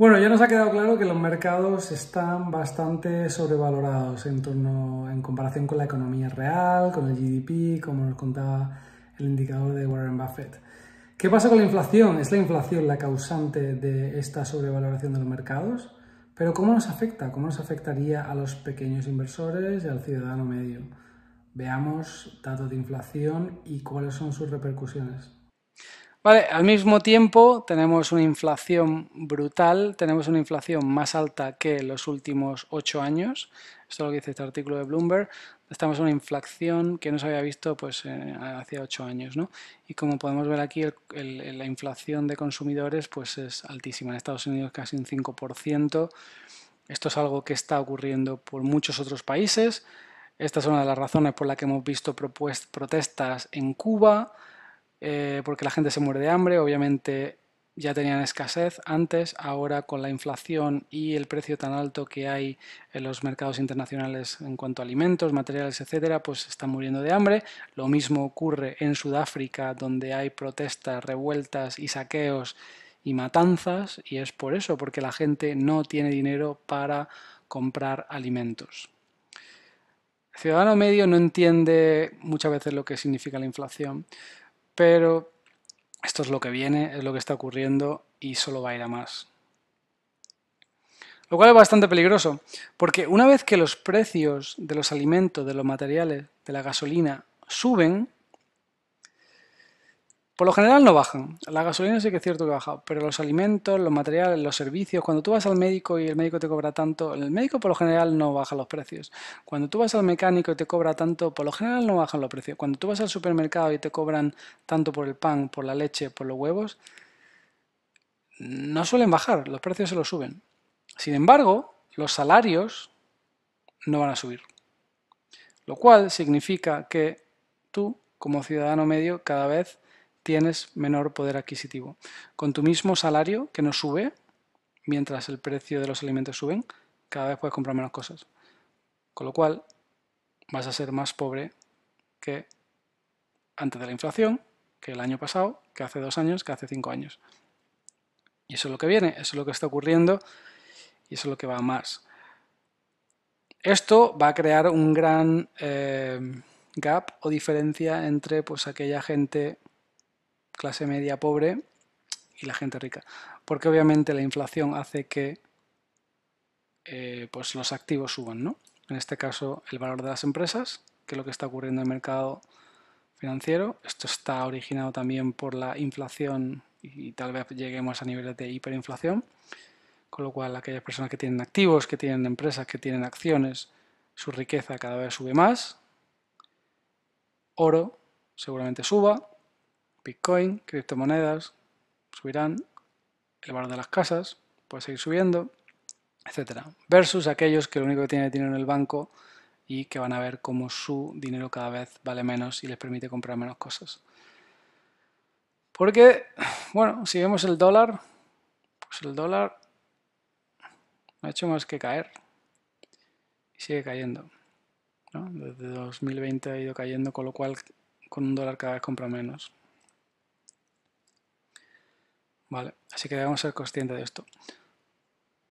Bueno, ya nos ha quedado claro que los mercados están bastante sobrevalorados en torno, en comparación con la economía real, con el GDP, como nos contaba el indicador de Warren Buffett. ¿Qué pasa con la inflación? ¿Es la inflación la causante de esta sobrevaloración de los mercados? Pero ¿cómo nos afecta? ¿Cómo nos afectaría a los pequeños inversores y al ciudadano medio? Veamos datos de inflación y cuáles son sus repercusiones. Vale, al mismo tiempo tenemos una inflación brutal, tenemos una inflación más alta que los últimos ocho años. Esto es lo que dice este artículo de Bloomberg. Estamos en una inflación que no se había visto pues, eh, hace ocho años. ¿no? Y como podemos ver aquí, la inflación de consumidores pues, es altísima. En Estados Unidos casi un 5%. Esto es algo que está ocurriendo por muchos otros países. Esta es una de las razones por la que hemos visto protestas en Cuba. Eh, porque la gente se muere de hambre, obviamente ya tenían escasez antes, ahora con la inflación y el precio tan alto que hay en los mercados internacionales en cuanto a alimentos, materiales, etcétera, pues están muriendo de hambre. Lo mismo ocurre en Sudáfrica, donde hay protestas, revueltas y saqueos y matanzas, y es por eso, porque la gente no tiene dinero para comprar alimentos. El ciudadano medio no entiende muchas veces lo que significa la inflación. Pero esto es lo que viene, es lo que está ocurriendo y solo va a ir a más. Lo cual es bastante peligroso, porque una vez que los precios de los alimentos, de los materiales, de la gasolina suben, por lo general no bajan. La gasolina sí que es cierto que baja, pero los alimentos, los materiales, los servicios, cuando tú vas al médico y el médico te cobra tanto, el médico por lo general no baja los precios. Cuando tú vas al mecánico y te cobra tanto, por lo general no bajan los precios. Cuando tú vas al supermercado y te cobran tanto por el pan, por la leche, por los huevos, no suelen bajar, los precios se los suben. Sin embargo, los salarios no van a subir. Lo cual significa que tú, como ciudadano medio, cada vez tienes menor poder adquisitivo. Con tu mismo salario, que no sube, mientras el precio de los alimentos suben, cada vez puedes comprar menos cosas. Con lo cual, vas a ser más pobre que antes de la inflación, que el año pasado, que hace dos años, que hace cinco años. Y eso es lo que viene, eso es lo que está ocurriendo y eso es lo que va a más. Esto va a crear un gran eh, gap o diferencia entre pues, aquella gente clase media pobre y la gente rica. Porque obviamente la inflación hace que eh, pues los activos suban, ¿no? En este caso, el valor de las empresas, que es lo que está ocurriendo en el mercado financiero. Esto está originado también por la inflación y tal vez lleguemos a niveles de hiperinflación. Con lo cual, aquellas personas que tienen activos, que tienen empresas, que tienen acciones, su riqueza cada vez sube más. Oro seguramente suba. Bitcoin, criptomonedas, subirán, el valor de las casas puede seguir subiendo, etcétera. Versus aquellos que lo único que tienen es dinero en el banco y que van a ver cómo su dinero cada vez vale menos y les permite comprar menos cosas. Porque, bueno, si vemos el dólar, pues el dólar ha hecho más que caer y sigue cayendo. Desde 2020 ha ido cayendo, con lo cual con un dólar cada vez compra menos. ¿vale? Así que debemos ser conscientes de esto.